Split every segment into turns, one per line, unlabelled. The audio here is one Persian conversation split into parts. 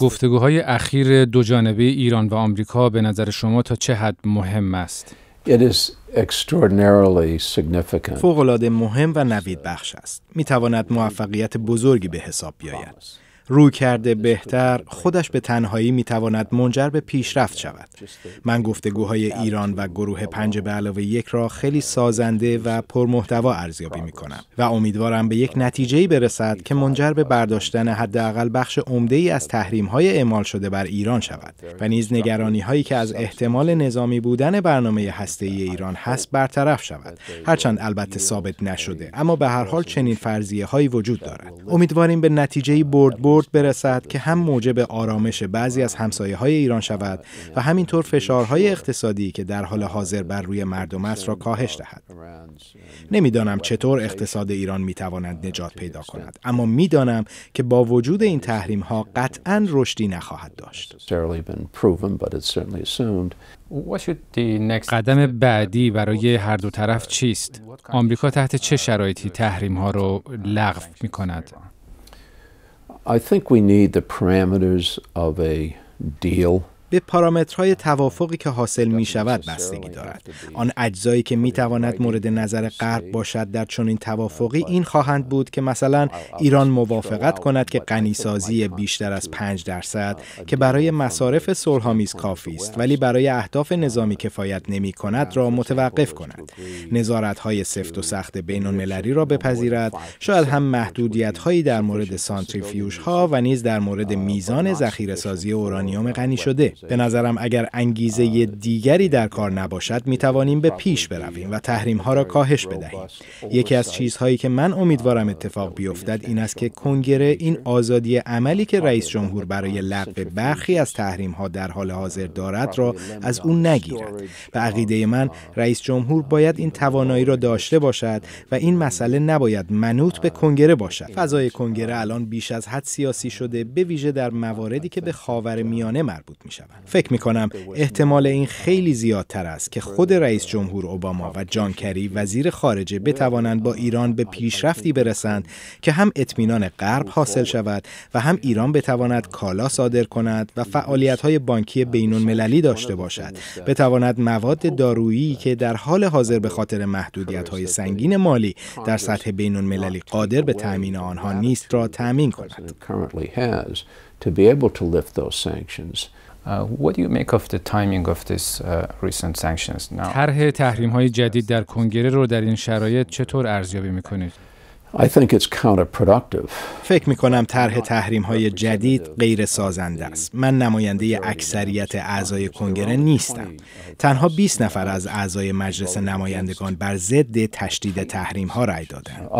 گفتگوهای اخیر دو جانبه ایران و آمریکا به نظر شما تا چه حد مهم است؟
فوقالعاده مهم و نوید بخش است. می تواند موفقیت بزرگی به حساب بیاید. رو کرده بهتر خودش به تنهایی میتواند منجر به پیشرفت شود. من گفتگوهای ایران و گروه پنج به علاوه یک را خیلی سازنده و پرمحتوا ارزیابی میکنم و امیدوارم به یک نتیجه برسد که منجر به برداشتن حداقل بخش عمده ای از تحریم های اعمال شده بر ایران شود و نیز نگرانی هایی که از احتمال نظامی بودن برنامه هسته ای ایران هست برطرف شود هرچند البته ثابت نشده اما به هر حال چنین فرضیه هایی وجود دارد امیدواریم به نتیجه برد برد برد برسد که هم موجب آرامش بعضی از همسایه های ایران شود و همینطور فشارهای اقتصادی که در حال حاضر بر روی مردم است را کاهش دهد. نمیدانم چطور اقتصاد ایران می تواند نجات پیدا کند اما میدانم که با وجود این تحریم ها قطعا رشدی نخواهد
داشت.
قدم بعدی برای هر دو طرف چیست؟ آمریکا تحت چه شرایطی تحریم ها رو لغو می کند؟ I think
we need the parameters of a deal
به پارامترهای توافقی
که حاصل می شود بستگی دارد. آن اجزایی که می تواند مورد نظر غرب باشد در چنین توافقی این خواهند بود که مثلا ایران موافقت کند که غنیسازی بیشتر از 5 درصد که برای مصارف صلحآمیز کافی است ولی برای اهداف نظامی کفایت نمی کند را متوقف کند. نظارت های سفت و سخت بین المللی را بپذیرد شاید هم محدودیت هایی در مورد سانتریفیوژ ها و نیز در مورد میزان ذخیره سازی اورانیوم غنی شده به نظرم اگر انگیزه آره. دیگری در کار نباشد می توانیم به پیش برویم و تحریم ها را کاهش بدهیم یکی از چیزهایی که من امیدوارم اتفاق بیفتد این است که کنگره این آزادی عملی که رئیس جمهور برای لغو برخی از تحریم ها در حال حاضر uh, دارد را از او نگیرد به عقیده من رئیس جمهور باید این توانایی را داشته باشد و این مسئله نباید منوط به uh, کنگره باشد فضای کنگره uh, الان بیش از حد سیاسی شده به ویژه در مواردی که به خاور میانه مربوط می شود فکر می کنم احتمال این خیلی زیادتر است که خود رئیس جمهور اوباما و جان کری وزیر خارجه بتوانند با ایران به پیشرفتی برسند که هم اطمینان غرب حاصل شود و هم ایران بتواند کالا صادر کند و فعالیت های بانکی بینون المللی داشته باشد بتواند مواد دارویی که در حال حاضر به خاطر محدودیت های سنگین مالی در سطح بین المللی قادر به تأمین آنها نیست را تأمین کند What do you make of the timing of
this recent sanctions now?
طرح تحریم های جدید در کنگره رو در این شرایط چطور ارزیابی میکنید؟ فکر می کنم طرح تحریم
های جدید غیر سازنده است. من نماینده اکثریت اعضای کنگره نیستم. تنها 20 نفر از اعضای مجلس نمایندگان بر ضد تشدید تحریم ها رأی دادند.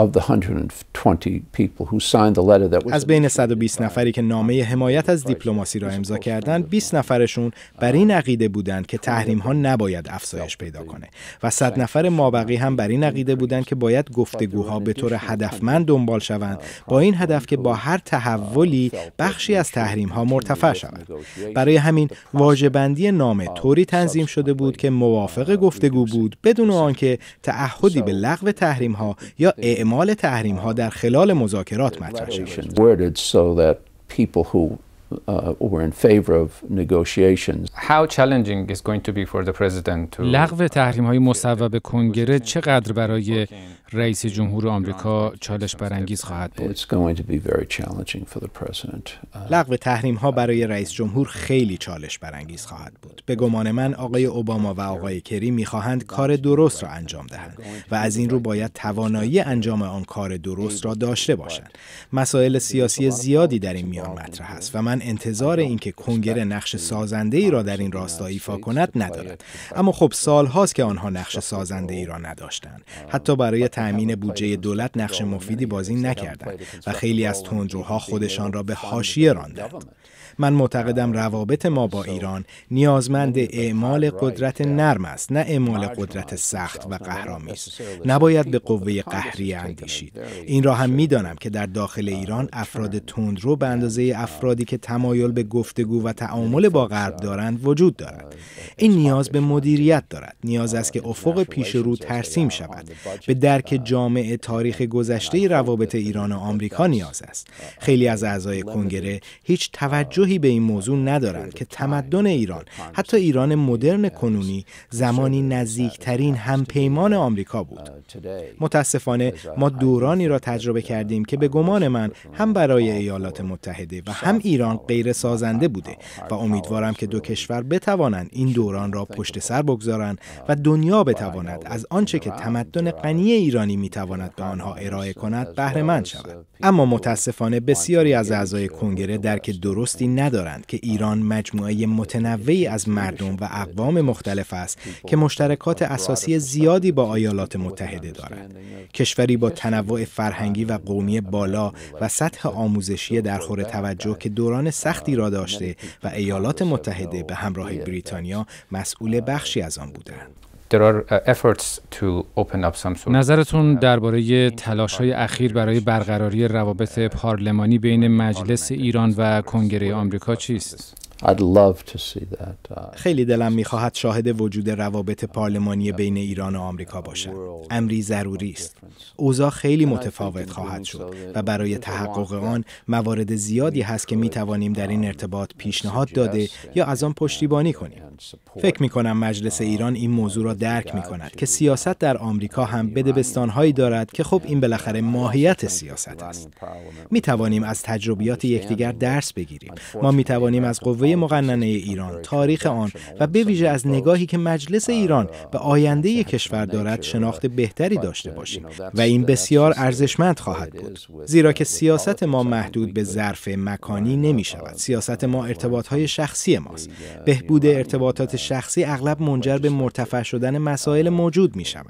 از بین 120 نفری که نامه حمایت از دیپلماسی را امضا کردند، 20 نفرشون بر این عقیده بودند که تحریم ها نباید افزایش پیدا کنه و 100 نفر مابقی هم بر این عقیده بودند که باید گفتگوها به طور هدفمند دنبال شوند با این هدف که با هر تحولی بخشی از تحریم ها مرتفع شود برای همین واجبندی نامه طوری تنظیم شده بود که موافق گفتگو بود بدون آنکه تعهدی به لغو تحریم ها یا اعمال تحریم ها در خلال مذاکرات مطرح
شود Uh, or in favor of negotiations.
How challenging is going to be for the president to لغو تحریم های مصوب کنگره چقدر برای رئیس جمهور آمریکا چالش برانگیز خواهد بود؟ It's going to be very challenging for the president.
Uh, تحریم ها برای رئیس جمهور خیلی چالش برانگیز خواهد بود. به گمان من آقای اوباما و آقای کری میخواهند کار درست را انجام دهند و از این رو باید توانایی انجام آن کار درست را داشته باشند. مسائل سیاسی زیادی در این میان مطرح است و من انتظار اینکه کنگره نقش سازنده ای را در این راستا ایفا کند ندارد اما خب سالهاست که آنها نقش سازنده ای را نداشتند حتی برای تأمین بودجه دولت نقش مفیدی بازی نکردند و خیلی از تندروها خودشان را به حاشیه راندند من معتقدم روابط ما با ایران نیازمند اعمال قدرت نرم است نه اعمال قدرت سخت و قهرامیز نباید به قوه قهری اندیشید این را هم میدانم که در داخل ایران افراد تندرو به اندازه uh, افرادی که تمایل به گفتگو و تعامل با غرب دارند وجود دارد uh, این نیاز به مدیریت دارد نیاز است uh, که افق پیش رو ترسیم شود به درک جامعه تاریخ گذشته روابط ایران و آمریکا نیاز است خیلی از اعضای کنگره هیچ توجه به این موضوع ندارند که تمدن ایران حتی ایران مدرن کنونی زمانی نزدیکترین همپیمان آمریکا بود متاسفانه ما دورانی را تجربه کردیم که به گمان من هم برای ایالات متحده و هم ایران غیر سازنده بوده و امیدوارم که دو کشور بتوانند این دوران را پشت سر بگذارند و دنیا بتواند از آنچه که تمدن غنی ایرانی میتواند به آنها ارائه کند بهره مند شود اما متاسفانه بسیاری از اعضای کنگره درک درستی ندارند که ایران مجموعه متنوعی از مردم و اقوام مختلف است که مشترکات اساسی زیادی با ایالات متحده دارد کشوری با تنوع فرهنگی و قومی بالا و سطح آموزشی در خور توجه که دوران سختی را داشته و ایالات متحده به همراه بریتانیا مسئول
بخشی از آن بودند Uh, نظرتون uh, درباره های اخیر برای برقراری روابط uh, پارلمانی بین مجلس ایران و کنگره آمریکا چیست؟ Uh, خیلی دلم میخواهد
شاهد وجود روابط پارلمانی بین ایران و آمریکا باشد امری ضروری است. اوضاع خیلی متفاوت خواهد شد و برای تحقق آن موارد زیادی هست که میتوانیم در این um, ارتباط پیشنهاد داده یا از آن پشتیبانی uh, کنیم. فکر میکنم مجلس uh, ایران این موضوع را درک میکند که سیاست در آمریکا هم بدبستانهایی دارد که خب این بالاخره ماهیت سیاست است. میتوانیم از تجربیات یکدیگر درس بگیریم. ما میتوانیم از قوه مقننه ایران، تاریخ آن و به ویژه از نگاهی که مجلس ایران به آینده کشور دارد شناخت بهتری داشته باشیم و این بسیار ارزشمند خواهد بود. زیرا که سیاست ما محدود به ظرف مکانی نمی شود. سیاست ما ارتباط های شخصی ماست. بهبود ارتباطات شخصی اغلب منجر به مرتفع شدن مسائل موجود می شود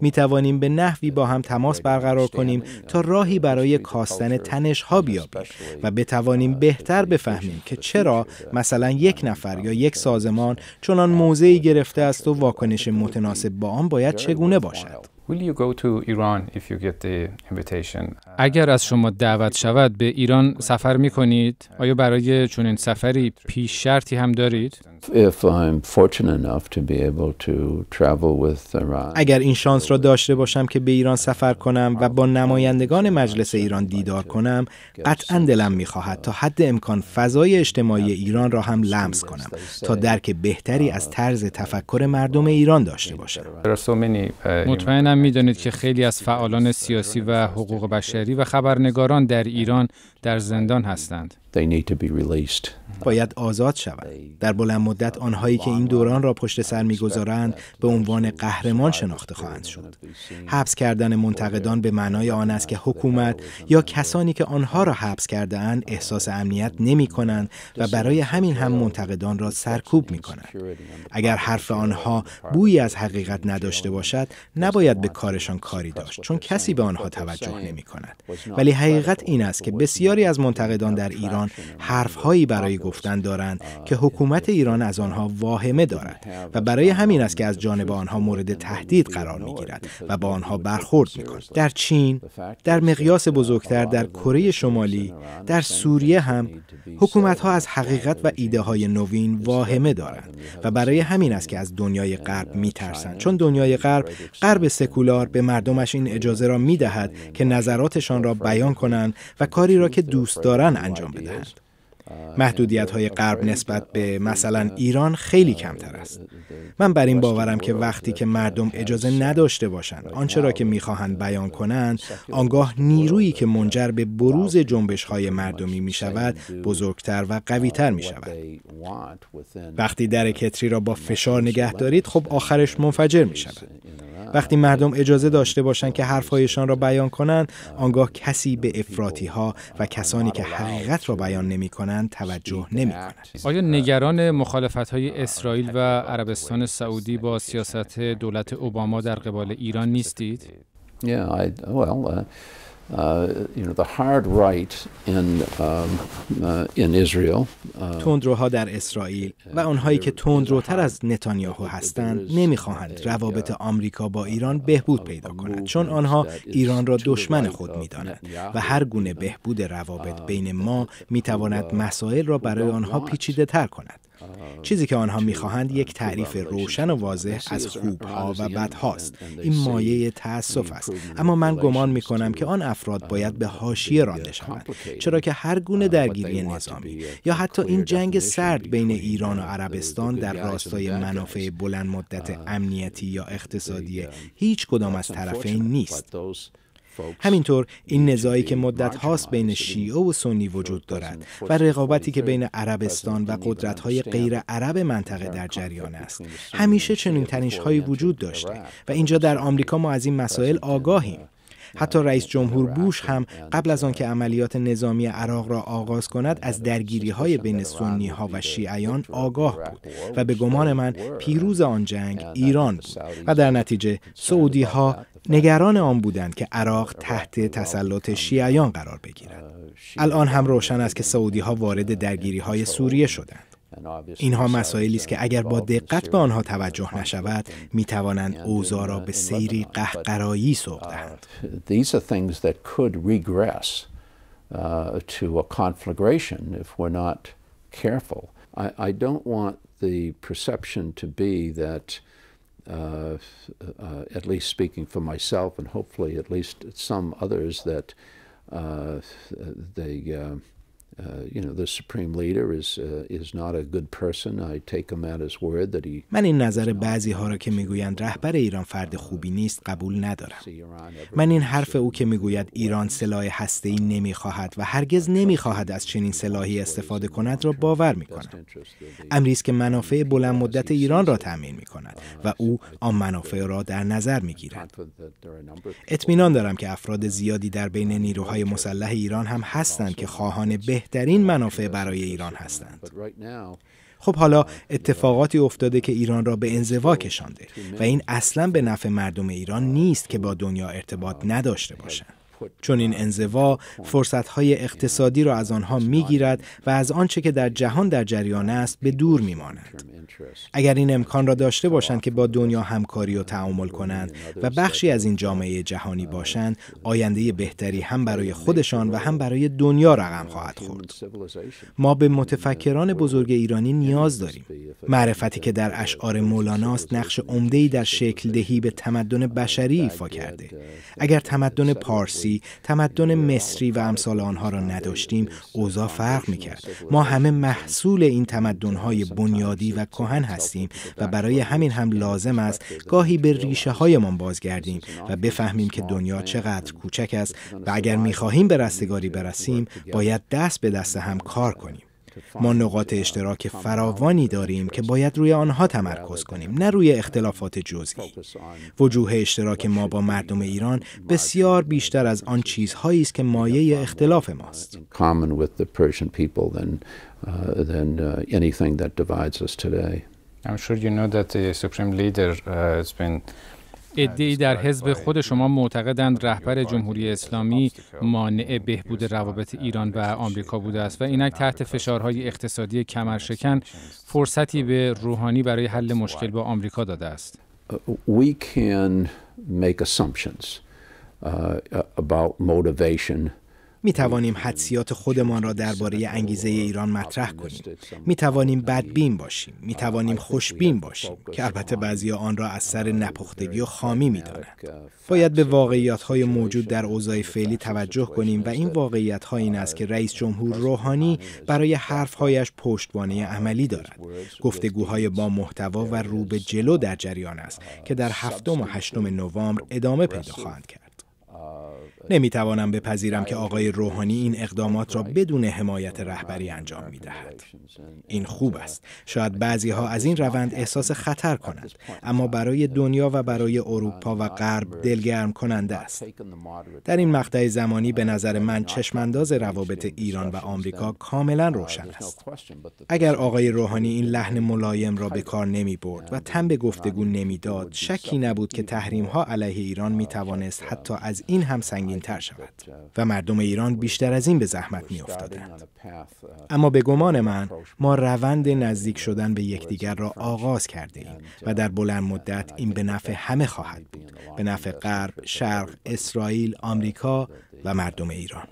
می توانیم به نحوی با هم تماس برقرار کنیم تا راهی برای کاستن تنش ها بیابیم و بتوانیم بهتر بفهمیم که چرا مثلا یک نفر یا یک سازمان چنان موضعی گرفته است و واکنش متناسب با آن باید چگونه باشد
اگر از شما دعوت شود به ایران سفر می کنید؟ آیا برای چنین سفری پیش شرطی هم دارید؟
اگر این شانس را داشته باشم که به ایران سفر کنم و با نمایندگان مجلس ایران دیدار کنم قطعا دلم میخواهد تا حد امکان فضای اجتماعی ایران را هم لمس کنم تا درک بهتری از طرز تفکر مردم ایران داشته باشم
uh, مطمئنم می میدانید که خیلی از فعالان سیاسی و حقوق بشری و خبرنگاران در ایران در زندان هستند.
باید آزاد شوند. در بلند مدت آنهایی که این دوران را پشت سر میگذارند به عنوان قهرمان شناخته خواهند شد. حبس کردن منتقدان به معنای آن است که حکومت یا کسانی که آنها را حبس کرده اند احساس امنیت نمی کنند و برای همین هم منتقدان را سرکوب می کنند. اگر حرف آنها بویی از حقیقت نداشته باشد نباید به کارشان کاری داشت چون کسی به آنها توجه نمی کند. ولی حقیقت این است که بسیار بسیاری از منتقدان در ایران حرفهایی برای گفتن دارند که حکومت ایران از آنها واهمه دارد و برای همین است که از جانب آنها مورد تهدید قرار می گیرد و با آنها برخورد می کند. در چین، در مقیاس بزرگتر در کره شمالی، در سوریه هم حکومت ها از حقیقت و ایده های نوین واهمه دارند و برای همین است که از دنیای غرب می ترسند چون دنیای غرب غرب سکولار به مردمش این اجازه را می دهد که نظراتشان را بیان کنند و کاری را که دوست دارن انجام بدهند. محدودیت های غرب نسبت به مثلا ایران خیلی کمتر است. من بر این باورم که وقتی که مردم اجازه نداشته باشند آنچه را که میخواهند بیان کنند آنگاه نیرویی که منجر به بروز جنبش های مردمی می شود بزرگتر و قویتر می شود. وقتی در کتری را با فشار نگه دارید خب آخرش منفجر می شود. وقتی مردم اجازه داشته باشند که حرفهایشان را بیان کنند آنگاه کسی به افراتی ها و کسانی که حقیقت را بیان نمی کنند توجه نمی کنند.
آیا نگران مخالفت های اسرائیل و عربستان سعودی با سیاست دولت اوباما در قبال ایران نیستید؟
uh, you تندروها
در اسرائیل و آنهایی که تندروتر از نتانیاهو هستند نمیخواهند روابط آمریکا با ایران بهبود پیدا کند چون آنها ایران را دشمن خود میدانند و هر گونه بهبود روابط uh, بین ما میتواند مسائل را برای آنها پیچیده تر کند چیزی که آنها میخواهند یک تعریف روشن و واضح از خوبها و بدهاست این مایه تأسف است اما من گمان میکنم که آن افراد باید به حاشیه رانده شوند چرا که هر گونه درگیری نظامی یا حتی این جنگ سرد بین ایران و عربستان در راستای منافع بلند مدت امنیتی یا اقتصادی هیچ کدام از طرفین نیست همینطور این نزاعی که مدت هاست بین شیعه و سنی وجود دارد و رقابتی که بین عربستان و قدرت های غیر عرب منطقه در جریان است همیشه چنین تنش هایی وجود داشته و اینجا در آمریکا ما از این مسائل آگاهیم حتی رئیس جمهور بوش هم قبل از آنکه عملیات نظامی عراق را آغاز کند از درگیری های بین سنی ها و شیعیان آگاه بود و به گمان من پیروز آن جنگ ایران بود و در نتیجه سعودی ها نگران آن بودند که عراق تحت تسلط شیعیان قرار بگیرد. الان هم روشن است که سعودی ها وارد درگیری های سوریه شدند. اینها مسائلی است که اگر با دقت به آنها توجه نشود می توانند اوضاع را به سیری قهقرایی سوق دهند.
I don't want perception uh, uh, at least speaking for myself and hopefully at least some others, that uh, they uh,
من این نظر بعضی ها را که میگویند رهبر ایران فرد خوبی نیست قبول ندارم. من این حرف او که میگوید ایران سلاح ای نمیخواهد و هرگز نمیخواهد از چنین سلاحی استفاده کند را باور میکنم. امری که منافع بلند مدت ایران را تأمین میکند و او آن منافع را در نظر میگیرد. اطمینان دارم که افراد زیادی در بین نیروهای مسلح ایران هم هستند که خواهان به بهترین منافع برای ایران هستند. خب حالا اتفاقاتی افتاده که ایران را به انزوا کشانده و این اصلا به نفع مردم ایران نیست که با دنیا ارتباط نداشته باشند. چون این انزوا فرصتهای اقتصادی را از آنها میگیرد و از آنچه که در جهان در جریان است به دور میمانند. اگر این امکان را داشته باشند که با دنیا همکاری و تعامل کنند و بخشی از این جامعه جهانی باشند، آینده بهتری هم برای خودشان و هم برای دنیا رقم خواهد خورد. ما به متفکران بزرگ ایرانی نیاز داریم. معرفتی که در اشعار مولاناست نقش عمده‌ای در شکل دهی به تمدن بشری ایفا کرده. اگر تمدن پارسی تمدن مصری و امثال آنها را نداشتیم اوضاع فرق میکرد ما همه محصول این تمدنهای بنیادی و کهن هستیم و برای همین هم لازم است گاهی به ریشه هایمان بازگردیم و بفهمیم که دنیا چقدر کوچک است و اگر میخواهیم به رستگاری برسیم باید دست به دست هم کار کنیم ما نقاط اشتراک فراوانی داریم که باید روی آنها تمرکز کنیم نه روی اختلافات جزئی وجوه اشتراک ما با مردم ایران بسیار بیشتر از آن چیزهایی است که مایه اختلاف ماست I'm sure you know
that the Supreme Leader uh, has been ادعی در حزب خود شما معتقدند رهبر جمهوری اسلامی مانع بهبود روابط ایران و آمریکا بوده است و اینک تحت فشارهای اقتصادی کمرشکن فرصتی به روحانی برای حل مشکل با آمریکا داده است.
Uh,
می توانیم حدسیات خودمان را درباره انگیزه ایران مطرح کنیم می توانیم بدبین باشیم می توانیم خوشبین باشیم که البته بعضی آن را از سر نپختگی و خامی می دانند باید به واقعیت های موجود در اوضاع فعلی توجه کنیم و این واقعیت ها این است که رئیس جمهور روحانی برای حرفهایش پشتوانه عملی دارد گفتگوهای با محتوا و رو به جلو در جریان است که در هفتم و هشتم نوامبر ادامه پیدا خواهند کرد نمیتوانم بپذیرم که آقای روحانی این اقدامات را بدون حمایت رهبری انجام دهد. این خوب است. شاید بعضی ها از این روند احساس خطر کنند، اما برای دنیا و برای اروپا و غرب دلگرم کننده است. در این مقطع زمانی به نظر من چشمانداز روابط ایران و آمریکا کاملا روشن است. اگر آقای روحانی این لحن ملایم را به کار نمی برد و تن به گفتگو نمیداد، شکی نبود که تحریم ها علیه ایران می توانست حتی uh, از این هم سنگین تر شود uh, و مردم ایران بیشتر از این به زحمت می افتادند. Uh, اما به گمان من ما روند نزدیک شدن به یکدیگر را آغاز کرده ایم و در uh, بلند مدت این به نفع همه خواهد بود به نفع غرب، شرق، اسرائیل، آمریکا و مردم ایران.